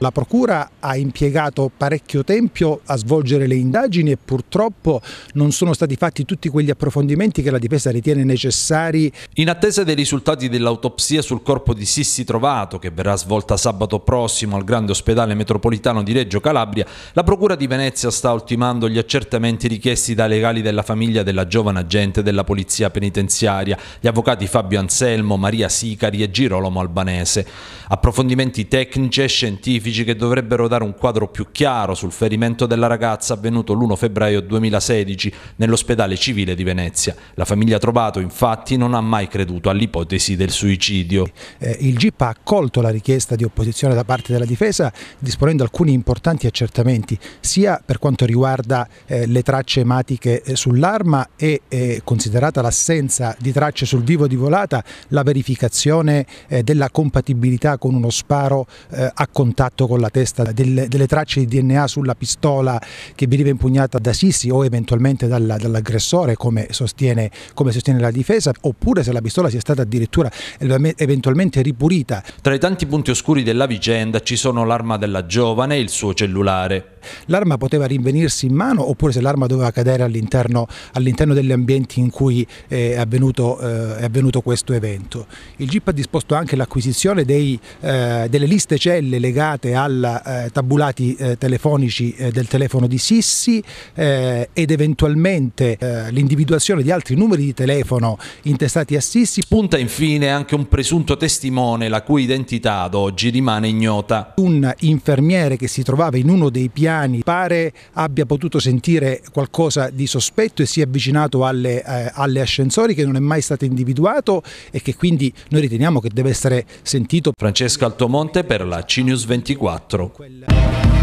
La Procura ha impiegato parecchio tempo a svolgere le indagini e purtroppo non sono stati fatti tutti quegli approfondimenti che la difesa ritiene necessari. In attesa dei risultati dell'autopsia sul corpo di Sissi trovato, che verrà svolta sabato prossimo al grande ospedale metropolitano di Reggio Calabria, la Procura di Venezia sta ultimando gli accertamenti richiesti dai legali della famiglia della giovane agente della Polizia Penitenziaria, gli avvocati Fabio Anselmo, Maria Sicari e Girolamo Albanese. Approfondimenti tecnici e scientifici specifici che dovrebbero dare un quadro più chiaro sul ferimento della ragazza avvenuto l'1 febbraio 2016 nell'ospedale civile di Venezia. La famiglia Trovato infatti non ha mai creduto all'ipotesi del suicidio. Eh, il GIP ha accolto la richiesta di opposizione da parte della difesa disponendo alcuni importanti accertamenti sia per quanto riguarda eh, le tracce ematiche eh, sull'arma e eh, considerata l'assenza di tracce sul vivo di volata la verificazione eh, della compatibilità con uno sparo eh, a contatto contatto con la testa del, delle tracce di DNA sulla pistola che veniva impugnata da Sissi o eventualmente dalla, dall'aggressore come sostiene, come sostiene, la difesa oppure se la pistola sia stata addirittura eventualmente ripulita. Tra i tanti punti oscuri della vicenda ci sono l'arma della giovane e il suo cellulare l'arma poteva rinvenirsi in mano oppure se l'arma doveva cadere all'interno, all'interno degli ambienti in cui eh, è, avvenuto, eh, è, avvenuto, questo evento. Il GIP ha disposto anche l'acquisizione eh, delle liste celle legate ai eh, tabulati eh, telefonici eh, del telefono di Sissi ed eventualmente l'individuazione di altri numeri di telefono intestati a Sissi. Punta infine anche un presunto testimone la cui identità ad oggi rimane ignota. Un infermiere che si trovava in uno dei piani italiani pare abbia potuto sentire qualcosa di sospetto e si è avvicinato alle, eh, alle ascensori che non è mai stato individuato e che quindi noi riteniamo che deve essere sentito. Francesca Altomonte per la CNews 24. Quella...